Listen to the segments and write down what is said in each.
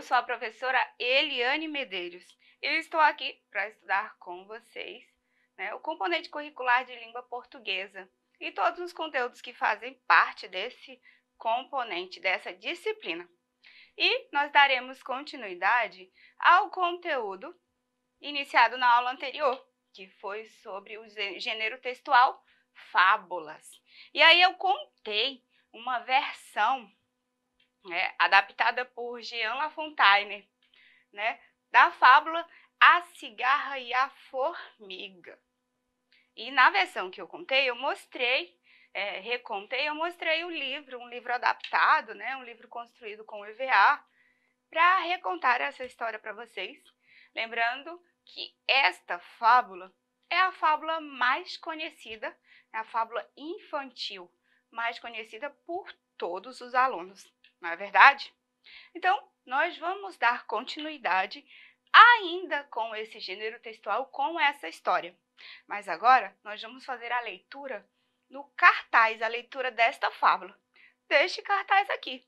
Eu sou a professora Eliane Medeiros e eu estou aqui para estudar com vocês né, o componente curricular de língua portuguesa e todos os conteúdos que fazem parte desse componente, dessa disciplina. E nós daremos continuidade ao conteúdo iniciado na aula anterior, que foi sobre o gênero textual fábulas. E aí eu contei uma versão né, adaptada por Jean Lafontaine, né, da fábula A Cigarra e a Formiga. E na versão que eu contei, eu mostrei, é, recontei, eu mostrei o livro, um livro adaptado, né, um livro construído com EVA, para recontar essa história para vocês. Lembrando que esta fábula é a fábula mais conhecida, é a fábula infantil mais conhecida por todos os alunos não é verdade? Então, nós vamos dar continuidade ainda com esse gênero textual, com essa história. Mas agora nós vamos fazer a leitura no cartaz, a leitura desta fábula, deste cartaz aqui.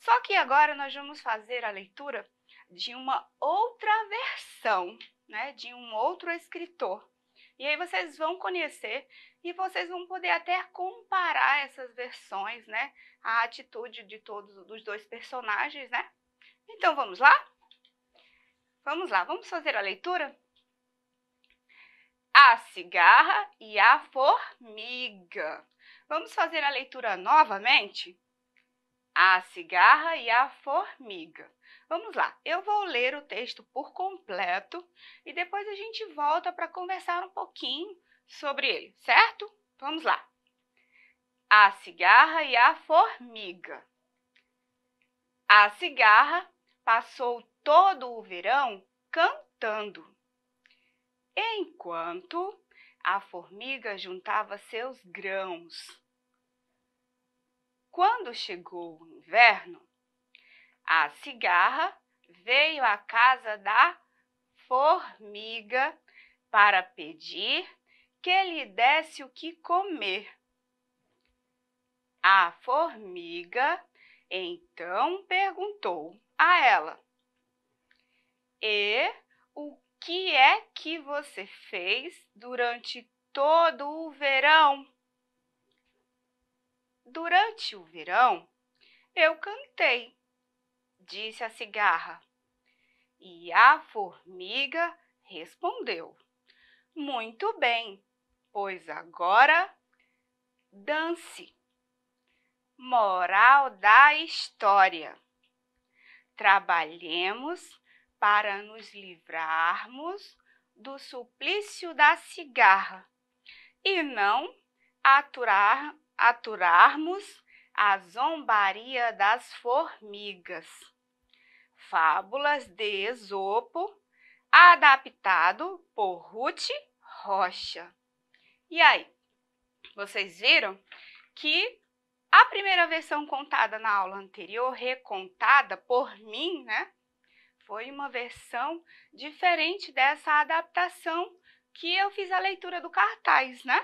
Só que agora nós vamos fazer a leitura de uma outra versão, né, de um outro escritor. E aí vocês vão conhecer e vocês vão poder até comparar essas versões, né? A atitude de todos dos dois personagens, né? Então vamos lá? Vamos lá, vamos fazer a leitura? A cigarra e a formiga. Vamos fazer a leitura novamente? A Cigarra e a Formiga. Vamos lá, eu vou ler o texto por completo e depois a gente volta para conversar um pouquinho sobre ele, certo? Vamos lá. A Cigarra e a Formiga. A Cigarra passou todo o verão cantando, enquanto a formiga juntava seus grãos. Quando chegou o inverno, a cigarra veio à casa da formiga para pedir que lhe desse o que comer. A formiga então perguntou a ela: E o que é que você fez durante todo o verão? Durante o verão, eu cantei, disse a cigarra. E a formiga respondeu: Muito bem, pois agora dance. Moral da história: Trabalhemos para nos livrarmos do suplício da cigarra e não aturar aturarmos a zombaria das formigas. Fábulas de Esopo, adaptado por Ruth Rocha. E aí, vocês viram que a primeira versão contada na aula anterior, recontada por mim, né? Foi uma versão diferente dessa adaptação que eu fiz a leitura do cartaz, né?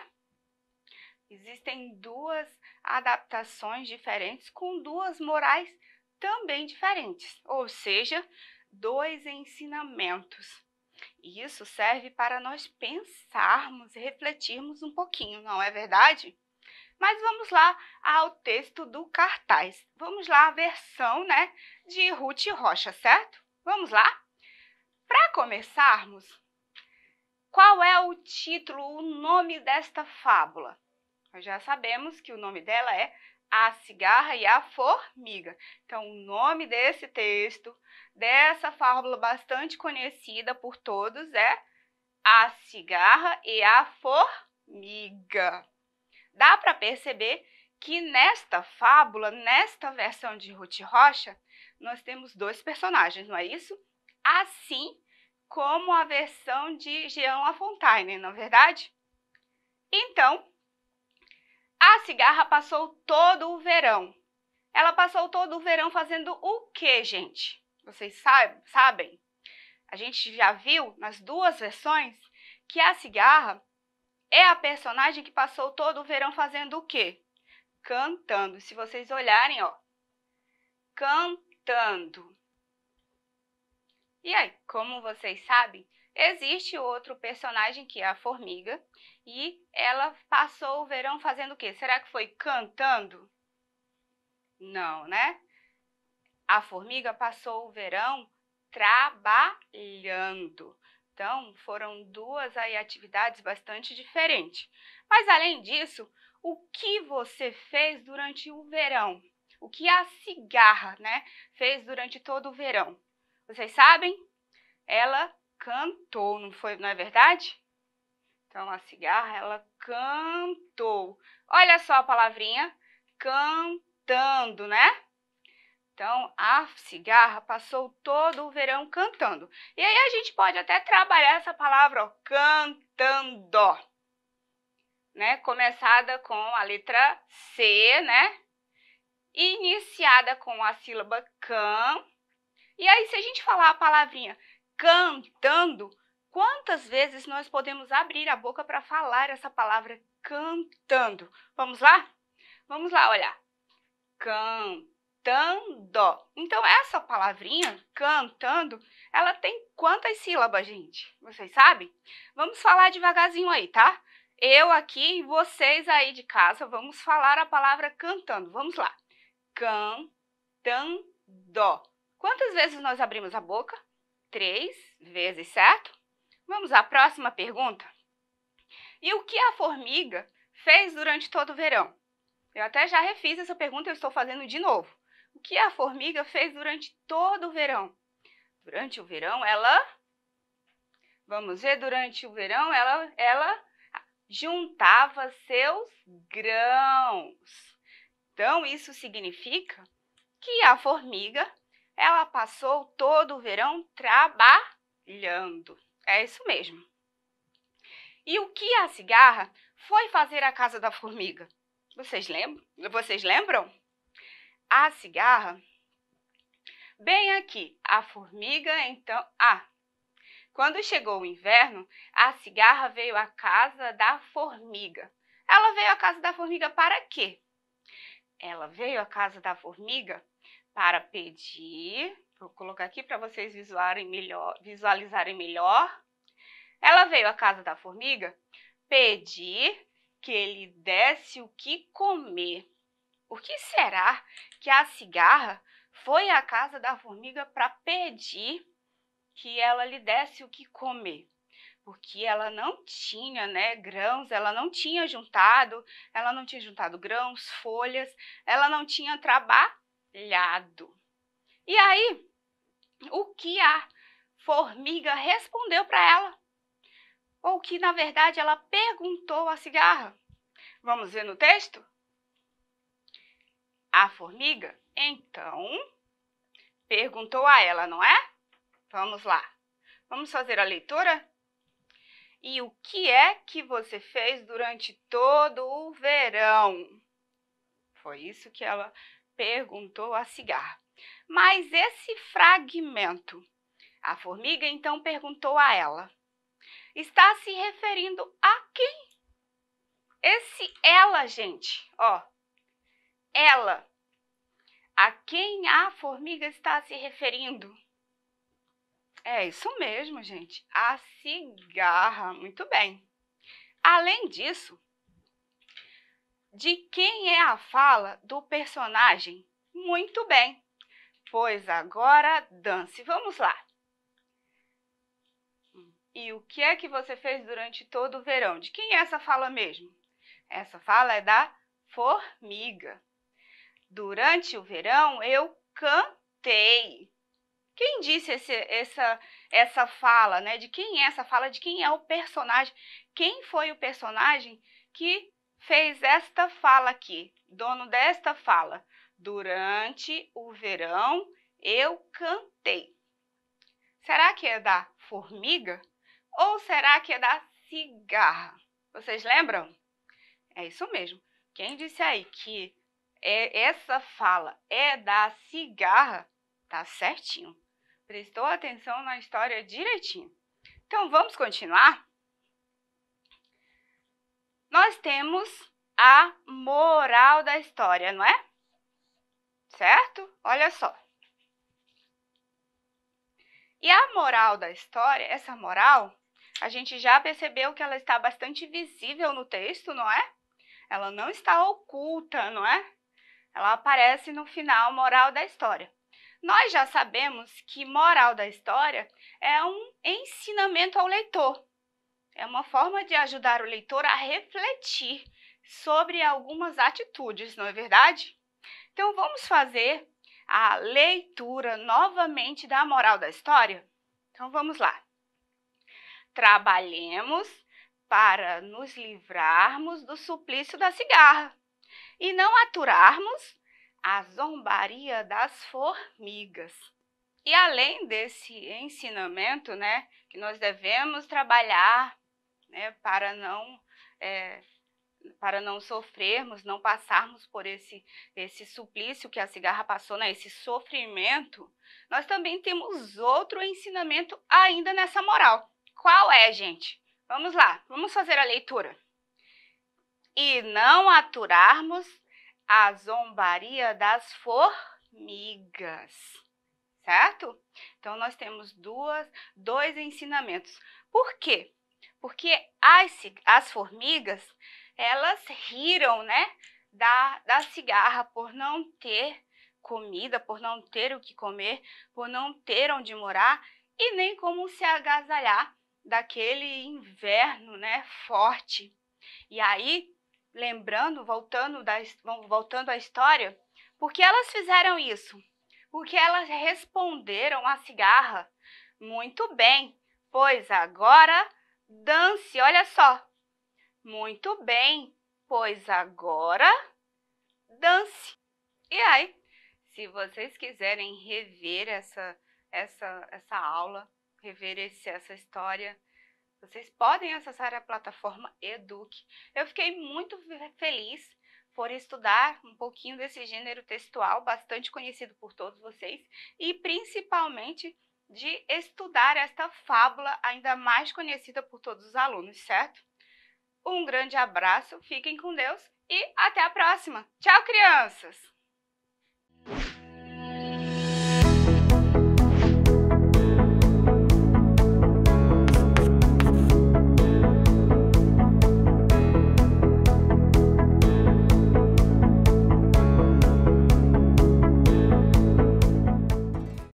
Existem duas adaptações diferentes com duas morais também diferentes, ou seja, dois ensinamentos. E isso serve para nós pensarmos e refletirmos um pouquinho, não é verdade? Mas vamos lá ao texto do cartaz. Vamos lá à versão né, de Ruth Rocha, certo? Vamos lá? Para começarmos, qual é o título, o nome desta fábula? Nós já sabemos que o nome dela é A Cigarra e a Formiga. Então, o nome desse texto, dessa fábula bastante conhecida por todos, é A Cigarra e a Formiga. Dá para perceber que nesta fábula, nesta versão de Ruth Rocha, nós temos dois personagens, não é isso? Assim como a versão de Jean La Fontaine, não é verdade? Então, a cigarra passou todo o verão. Ela passou todo o verão fazendo o que, gente? Vocês sabem? A gente já viu nas duas versões que a cigarra é a personagem que passou todo o verão fazendo o quê? Cantando. Se vocês olharem, ó. Cantando. E aí, como vocês sabem, Existe outro personagem que é a formiga e ela passou o verão fazendo o quê? Será que foi cantando? Não, né? A formiga passou o verão trabalhando. Então, foram duas aí atividades bastante diferentes. Mas além disso, o que você fez durante o verão? O que a cigarra, né, fez durante todo o verão? Vocês sabem? Ela cantou, não foi, não é verdade? Então a cigarra ela cantou. Olha só a palavrinha cantando, né? Então, a cigarra passou todo o verão cantando. E aí a gente pode até trabalhar essa palavra, ó, cantando. Né? Começada com a letra C, né? Iniciada com a sílaba can. E aí, se a gente falar a palavrinha cantando. Quantas vezes nós podemos abrir a boca para falar essa palavra cantando? Vamos lá? Vamos lá olhar. Cantando. Então, essa palavrinha, cantando, ela tem quantas sílabas, gente? Vocês sabem? Vamos falar devagarzinho aí, tá? Eu aqui e vocês aí de casa, vamos falar a palavra cantando. Vamos lá. Cantando. Quantas vezes nós abrimos a boca? três vezes, certo? Vamos à próxima pergunta. E o que a formiga fez durante todo o verão? Eu até já refiz essa pergunta, eu estou fazendo de novo. O que a formiga fez durante todo o verão? Durante o verão, ela. Vamos ver, durante o verão, ela, ela juntava seus grãos. Então, isso significa que a formiga ela passou todo o verão trabalhando. É isso mesmo. E o que a cigarra foi fazer à casa da formiga? Vocês lembram? Vocês lembram? A cigarra bem aqui. A formiga então, ah. Quando chegou o inverno, a cigarra veio à casa da formiga. Ela veio à casa da formiga para quê? Ela veio à casa da formiga para pedir. Vou colocar aqui para vocês visualizarem melhor, visualizarem melhor. Ela veio à casa da formiga pedir que ele desse o que comer. O que será que a cigarra foi à casa da formiga para pedir que ela lhe desse o que comer? porque ela não tinha, né, grãos, ela não tinha juntado, ela não tinha juntado grãos, folhas, ela não tinha trabalho telhado. E aí, o que a formiga respondeu para ela? Ou que, na verdade, ela perguntou à cigarra? Vamos ver no texto? A formiga, então, perguntou a ela, não é? Vamos lá. Vamos fazer a leitura? E o que é que você fez durante todo o verão? Foi isso que ela perguntou a cigarra. Mas esse fragmento? A formiga então perguntou a ela. Está se referindo a quem? Esse ela, gente, ó. Ela. A quem a formiga está se referindo? É isso mesmo, gente. A cigarra. Muito bem. Além disso, de quem é a fala do personagem? Muito bem, pois agora dance. Vamos lá. E o que é que você fez durante todo o verão? De quem é essa fala mesmo? Essa fala é da formiga. Durante o verão eu cantei. Quem disse esse, essa, essa fala, né? De quem é essa fala? De quem é o personagem? Quem foi o personagem que fez esta fala aqui, dono desta fala. Durante o verão eu cantei. Será que é da formiga? Ou será que é da cigarra? Vocês lembram? É isso mesmo. Quem disse aí que é, essa fala é da cigarra, tá certinho. Prestou atenção na história direitinho. Então vamos continuar? nós temos a moral da história, não é? Certo? Olha só. E a moral da história, essa moral, a gente já percebeu que ela está bastante visível no texto, não é? Ela não está oculta, não é? Ela aparece no final, moral da história. Nós já sabemos que moral da história é um ensinamento ao leitor, é uma forma de ajudar o leitor a refletir sobre algumas atitudes, não é verdade? Então vamos fazer a leitura novamente da moral da história? Então vamos lá. Trabalhemos para nos livrarmos do suplício da cigarra e não aturarmos a zombaria das formigas. E além desse ensinamento, né, que nós devemos trabalhar né, para não é, para não sofrermos, não passarmos por esse, esse suplício que a cigarra passou, né? esse sofrimento, nós também temos outro ensinamento ainda nessa moral. Qual é, gente? Vamos lá, vamos fazer a leitura. E não aturarmos a zombaria das formigas, certo? Então, nós temos duas, dois ensinamentos. Por quê? Porque as, as formigas, elas riram, né? Da, da cigarra por não ter comida, por não ter o que comer, por não ter onde morar e nem como se agasalhar daquele inverno, né, forte. E aí, lembrando, voltando, da, voltando à história, por que elas fizeram isso? Porque elas responderam à cigarra muito bem, pois agora Dance, olha só. Muito bem, pois agora dance. E aí, se vocês quiserem rever essa, essa, essa aula, rever esse, essa história, vocês podem acessar a plataforma Eduque. Eu fiquei muito feliz por estudar um pouquinho desse gênero textual, bastante conhecido por todos vocês, e principalmente de estudar esta fábula ainda mais conhecida por todos os alunos, certo? Um grande abraço, fiquem com Deus e até a próxima. Tchau, crianças!